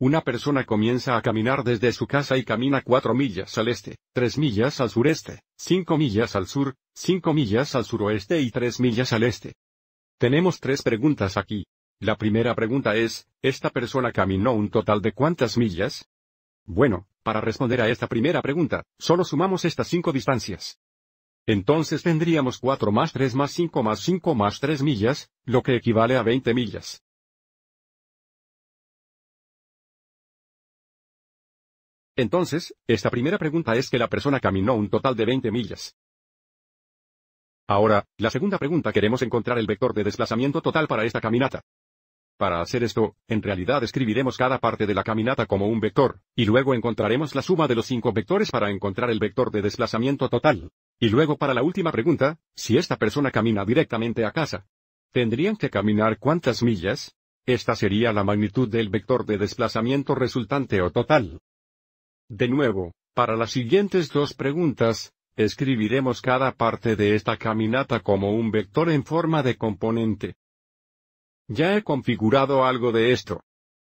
Una persona comienza a caminar desde su casa y camina cuatro millas al este, tres millas al sureste, cinco millas al sur, cinco millas al suroeste y tres millas al este. Tenemos tres preguntas aquí. La primera pregunta es, ¿esta persona caminó un total de cuántas millas? Bueno, para responder a esta primera pregunta, solo sumamos estas cinco distancias. Entonces tendríamos cuatro más tres más cinco más cinco más tres millas, lo que equivale a 20 millas. Entonces, esta primera pregunta es que la persona caminó un total de 20 millas. Ahora, la segunda pregunta queremos encontrar el vector de desplazamiento total para esta caminata. Para hacer esto, en realidad escribiremos cada parte de la caminata como un vector, y luego encontraremos la suma de los cinco vectores para encontrar el vector de desplazamiento total. Y luego para la última pregunta, si esta persona camina directamente a casa, ¿tendrían que caminar cuántas millas? Esta sería la magnitud del vector de desplazamiento resultante o total. De nuevo, para las siguientes dos preguntas, escribiremos cada parte de esta caminata como un vector en forma de componente. Ya he configurado algo de esto.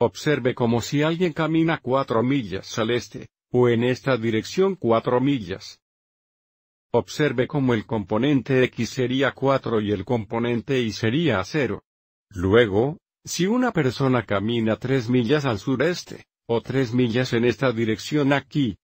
Observe como si alguien camina cuatro millas al este, o en esta dirección cuatro millas. Observe cómo el componente x sería 4 y el componente y sería 0. Luego, si una persona camina 3 millas al sureste, o tres millas en esta dirección aquí.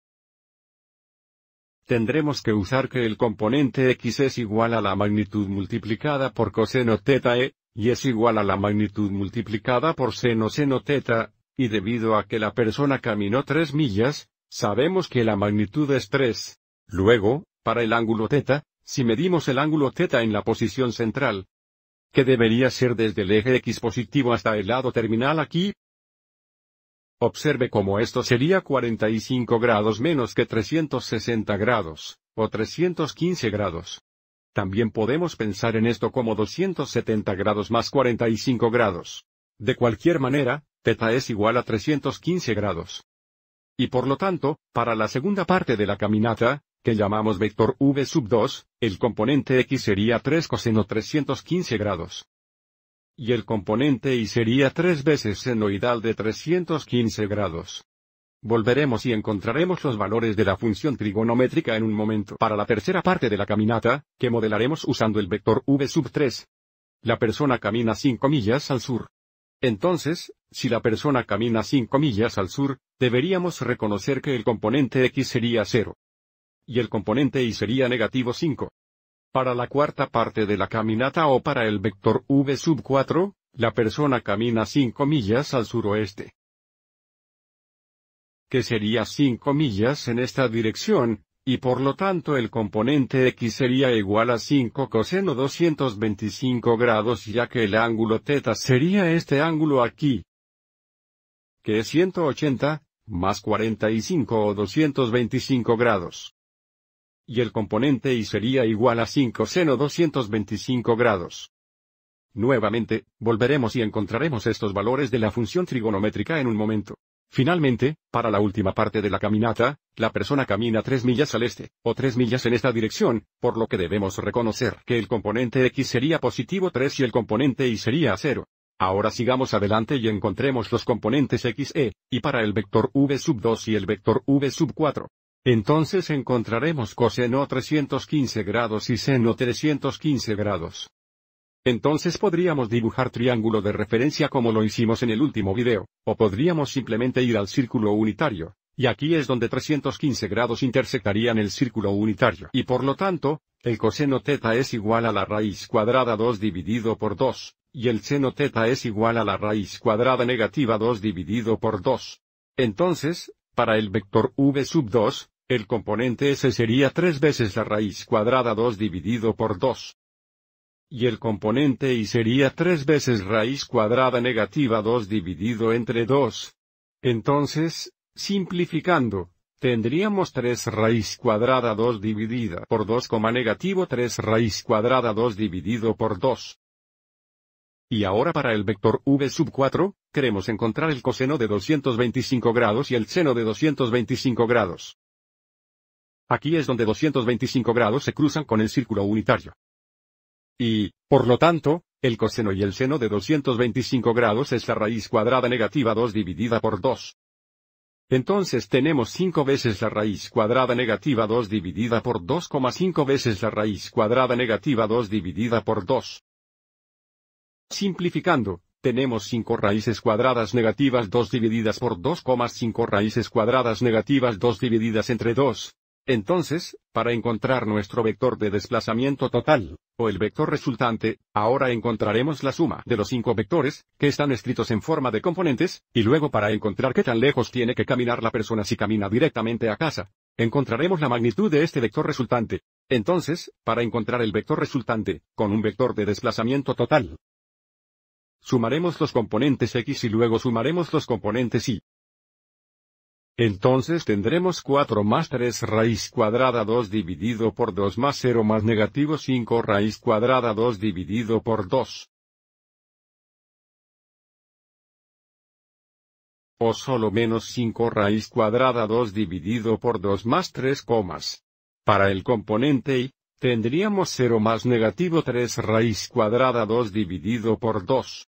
Tendremos que usar que el componente x es igual a la magnitud multiplicada por coseno teta e, y es igual a la magnitud multiplicada por seno seno teta, y debido a que la persona caminó tres millas, sabemos que la magnitud es 3. Luego, para el ángulo teta, si medimos el ángulo teta en la posición central, que debería ser desde el eje x positivo hasta el lado terminal aquí, Observe cómo esto sería 45 grados menos que 360 grados, o 315 grados. También podemos pensar en esto como 270 grados más 45 grados. De cualquier manera, teta es igual a 315 grados. Y por lo tanto, para la segunda parte de la caminata, que llamamos vector v sub 2, el componente x sería 3 coseno 315 grados y el componente y sería tres veces senoidal de 315 grados. Volveremos y encontraremos los valores de la función trigonométrica en un momento para la tercera parte de la caminata, que modelaremos usando el vector v sub 3. La persona camina 5 millas al sur. Entonces, si la persona camina 5 millas al sur, deberíamos reconocer que el componente x sería 0. Y el componente y sería negativo 5. Para la cuarta parte de la caminata o para el vector V sub 4, la persona camina 5 millas al suroeste. Que sería 5 millas en esta dirección, y por lo tanto el componente x sería igual a 5 coseno 225 grados ya que el ángulo teta sería este ángulo aquí, que es 180, más 45 o 225 grados y el componente y sería igual a 5 seno 225 grados. Nuevamente, volveremos y encontraremos estos valores de la función trigonométrica en un momento. Finalmente, para la última parte de la caminata, la persona camina 3 millas al este, o 3 millas en esta dirección, por lo que debemos reconocer que el componente x sería positivo 3 y el componente y sería 0. Ahora sigamos adelante y encontremos los componentes x, e, y para el vector v sub 2 y el vector v sub 4. Entonces encontraremos coseno 315 grados y seno 315 grados. Entonces podríamos dibujar triángulo de referencia como lo hicimos en el último video, o podríamos simplemente ir al círculo unitario, y aquí es donde 315 grados intersectarían el círculo unitario. Y por lo tanto, el coseno teta es igual a la raíz cuadrada 2 dividido por 2, y el seno teta es igual a la raíz cuadrada negativa 2 dividido por 2. Entonces, para el vector v sub 2, el componente S sería 3 veces la raíz cuadrada 2 dividido por 2. Y el componente Y sería 3 veces raíz cuadrada negativa 2 dividido entre 2. Entonces, simplificando, tendríamos 3 raíz cuadrada 2 dividida por 2, negativo 3 raíz cuadrada 2 dividido por 2. Y ahora para el vector v sub 4, queremos encontrar el coseno de 225 grados y el seno de 225 grados. Aquí es donde 225 grados se cruzan con el círculo unitario. Y, por lo tanto, el coseno y el seno de 225 grados es la raíz cuadrada negativa 2 dividida por 2. Entonces tenemos 5 veces la raíz cuadrada negativa 2 dividida por 2,5 veces la raíz cuadrada negativa 2 dividida por 2. Simplificando, tenemos 5 raíces cuadradas negativas 2 divididas por 2,5 raíces cuadradas negativas 2 divididas entre 2, entonces, para encontrar nuestro vector de desplazamiento total, o el vector resultante, ahora encontraremos la suma de los cinco vectores, que están escritos en forma de componentes, y luego para encontrar qué tan lejos tiene que caminar la persona si camina directamente a casa, encontraremos la magnitud de este vector resultante. Entonces, para encontrar el vector resultante, con un vector de desplazamiento total, sumaremos los componentes x y luego sumaremos los componentes y, entonces tendremos 4 más 3 raíz cuadrada 2 dividido por 2 más 0 más negativo 5 raíz cuadrada 2 dividido por 2. O solo menos 5 raíz cuadrada 2 dividido por 2 más 3 comas. Para el componente i, tendríamos 0 más negativo 3 raíz cuadrada 2 dividido por 2.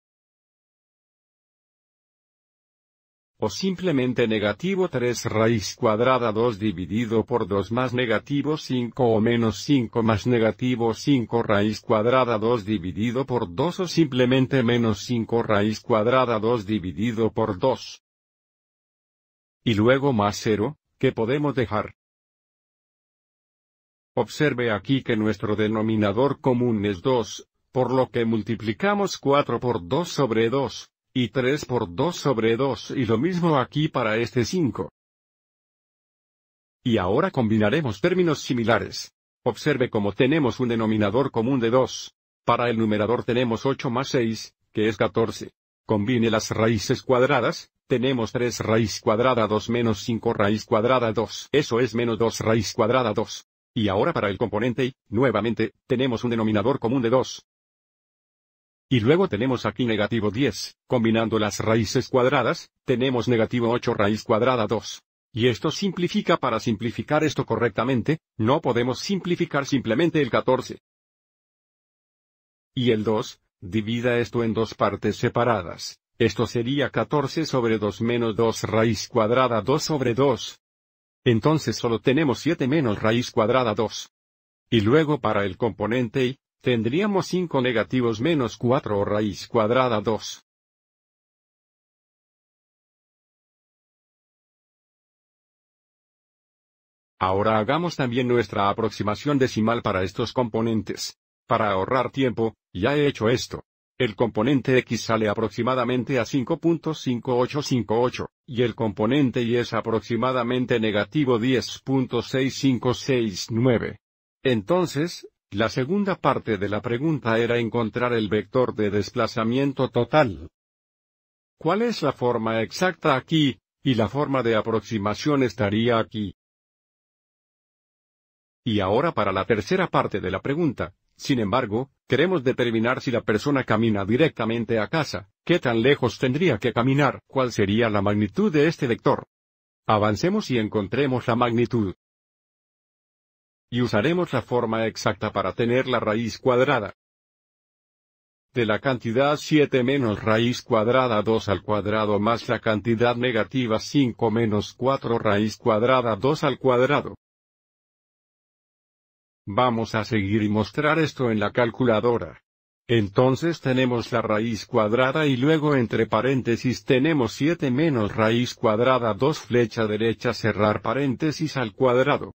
o simplemente negativo 3 raíz cuadrada 2 dividido por 2 más negativo 5 o menos 5 más negativo 5 raíz cuadrada 2 dividido por 2 o simplemente menos 5 raíz cuadrada 2 dividido por 2. Y luego más 0, que podemos dejar. Observe aquí que nuestro denominador común es 2, por lo que multiplicamos 4 por 2 sobre 2 y 3 por 2 sobre 2 y lo mismo aquí para este 5. Y ahora combinaremos términos similares. Observe cómo tenemos un denominador común de 2. Para el numerador tenemos 8 más 6, que es 14. Combine las raíces cuadradas, tenemos 3 raíz cuadrada 2 menos 5 raíz cuadrada 2. Eso es menos 2 raíz cuadrada 2. Y ahora para el componente y, nuevamente, tenemos un denominador común de 2. Y luego tenemos aquí negativo 10, combinando las raíces cuadradas, tenemos negativo 8 raíz cuadrada 2. Y esto simplifica para simplificar esto correctamente, no podemos simplificar simplemente el 14. Y el 2, divida esto en dos partes separadas. Esto sería 14 sobre 2 menos 2 raíz cuadrada 2 sobre 2. Entonces solo tenemos 7 menos raíz cuadrada 2. Y luego para el componente y, Tendríamos 5 negativos menos 4 raíz cuadrada 2. Ahora hagamos también nuestra aproximación decimal para estos componentes. Para ahorrar tiempo, ya he hecho esto. El componente x sale aproximadamente a 5.5858, y el componente y es aproximadamente negativo 10.6569. Entonces, la segunda parte de la pregunta era encontrar el vector de desplazamiento total. ¿Cuál es la forma exacta aquí, y la forma de aproximación estaría aquí? Y ahora para la tercera parte de la pregunta, sin embargo, queremos determinar si la persona camina directamente a casa, qué tan lejos tendría que caminar, cuál sería la magnitud de este vector. Avancemos y encontremos la magnitud. Y usaremos la forma exacta para tener la raíz cuadrada. De la cantidad 7 menos raíz cuadrada 2 al cuadrado más la cantidad negativa 5 menos 4 raíz cuadrada 2 al cuadrado. Vamos a seguir y mostrar esto en la calculadora. Entonces tenemos la raíz cuadrada y luego entre paréntesis tenemos 7 menos raíz cuadrada 2 flecha derecha cerrar paréntesis al cuadrado.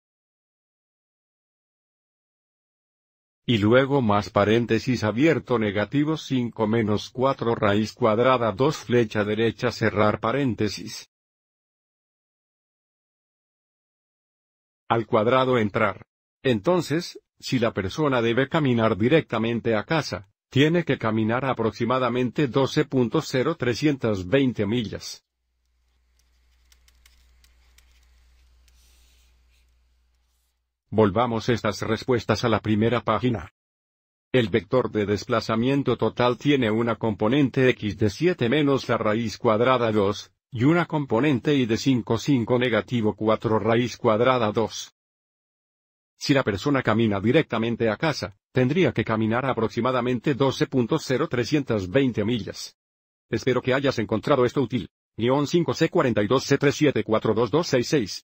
y luego más paréntesis abierto negativo 5 menos 4 raíz cuadrada 2 flecha derecha cerrar paréntesis. Al cuadrado entrar. Entonces, si la persona debe caminar directamente a casa, tiene que caminar aproximadamente 12.0320 millas. Volvamos estas respuestas a la primera página. El vector de desplazamiento total tiene una componente x de 7 menos la raíz cuadrada 2, y una componente y de 5 5 negativo 4 raíz cuadrada 2. Si la persona camina directamente a casa, tendría que caminar aproximadamente 12.0320 millas. Espero que hayas encontrado esto útil. 5 c 42 c